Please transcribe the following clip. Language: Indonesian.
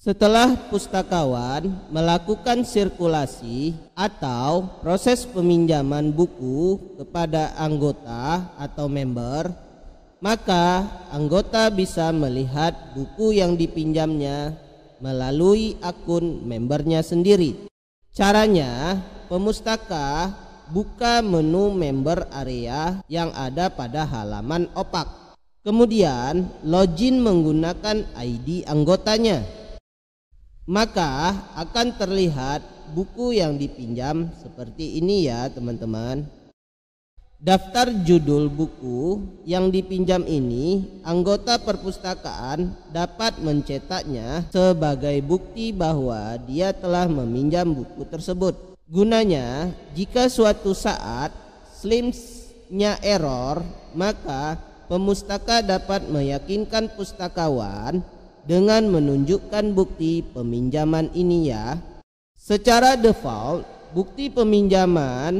Setelah pustakawan melakukan sirkulasi atau proses peminjaman buku kepada anggota atau member, maka anggota bisa melihat buku yang dipinjamnya melalui akun membernya sendiri. Caranya, pemustaka buka menu member area yang ada pada halaman opak. Kemudian, login menggunakan ID anggotanya maka akan terlihat buku yang dipinjam seperti ini ya teman-teman Daftar judul buku yang dipinjam ini, anggota perpustakaan dapat mencetaknya sebagai bukti bahwa dia telah meminjam buku tersebut. Gunanya, jika suatu saat slimsnya error, maka pemustaka dapat meyakinkan pustakawan dengan menunjukkan bukti peminjaman ini ya. Secara default, bukti peminjaman